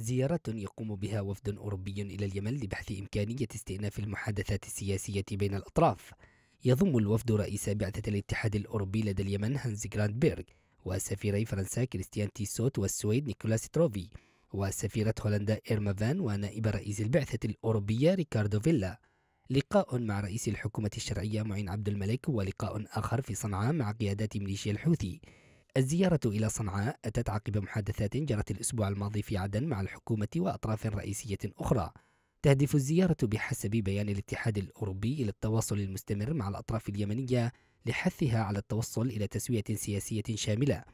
زيارة يقوم بها وفد أوروبي إلى اليمن لبحث إمكانية استئناف المحادثات السياسية بين الأطراف يضم الوفد رئيس بعثة الاتحاد الأوروبي لدى اليمن هانز جراند بيرغ وسفيري فرنسا كريستيان تيسوت والسويد نيكولاس تروفي وسفيرة هولندا إيرما فان ونائب رئيس البعثة الأوروبية ريكاردو فيلا لقاء مع رئيس الحكومة الشرعية معين عبد الملك ولقاء آخر في صنعاء مع قيادات ميليشيا الحوثي الزيارة إلى صنعاء أتت عقب محادثات جرت الأسبوع الماضي في عدن مع الحكومة وأطراف رئيسية أخرى تهدف الزيارة بحسب بيان الاتحاد الأوروبي إلى التواصل المستمر مع الأطراف اليمنية لحثها على التوصل إلى تسوية سياسية شاملة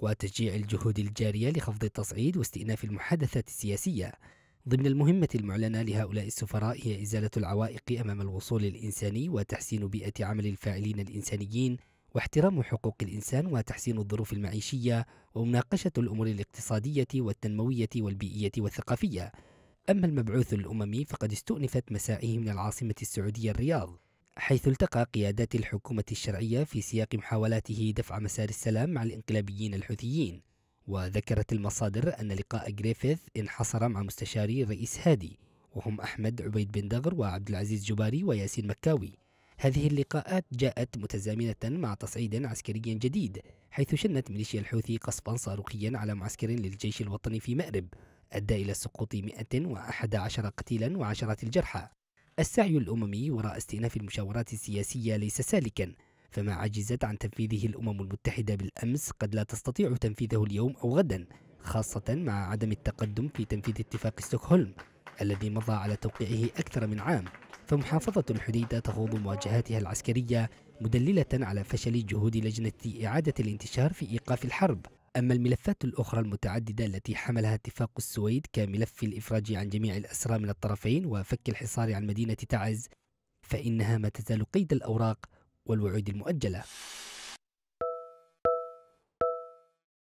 وتشجيع الجهود الجارية لخفض التصعيد واستئناف المحادثات السياسية ضمن المهمة المعلنة لهؤلاء السفراء هي إزالة العوائق أمام الوصول الإنساني وتحسين بيئة عمل الفاعلين الإنسانيين واحترام حقوق الإنسان وتحسين الظروف المعيشية ومناقشة الأمور الاقتصادية والتنموية والبيئية والثقافية أما المبعوث الأممي فقد استؤنفت مسائه من العاصمة السعودية الرياض حيث التقى قيادات الحكومة الشرعية في سياق محاولاته دفع مسار السلام مع الانقلابيين الحوثيين وذكرت المصادر أن لقاء جريفيث انحصر مع مستشاري الرئيس هادي وهم أحمد عبيد بن دغر وعبد العزيز جباري وياسين مكاوي هذه اللقاءات جاءت متزامنة مع تصعيد عسكري جديد حيث شنت ميليشيا الحوثي قصفا صاروخيا على معسكر للجيش الوطني في مأرب أدى إلى سقوط 111 قتيلا وعشرات الجرحى السعي الأممي وراء استئناف المشاورات السياسية ليس سالكا فما عجزت عن تنفيذه الأمم المتحدة بالأمس قد لا تستطيع تنفيذه اليوم أو غدا خاصة مع عدم التقدم في تنفيذ اتفاق ستوكهولم الذي مضى على توقيعه أكثر من عام فمحافظة الحديدة تخوض مواجهاتها العسكرية مدللة على فشل جهود لجنة إعادة الانتشار في إيقاف الحرب أما الملفات الأخرى المتعددة التي حملها اتفاق السويد كملف الإفراج عن جميع الأسرى من الطرفين وفك الحصار عن مدينة تعز فإنها ما تزال قيد الأوراق والوعود المؤجله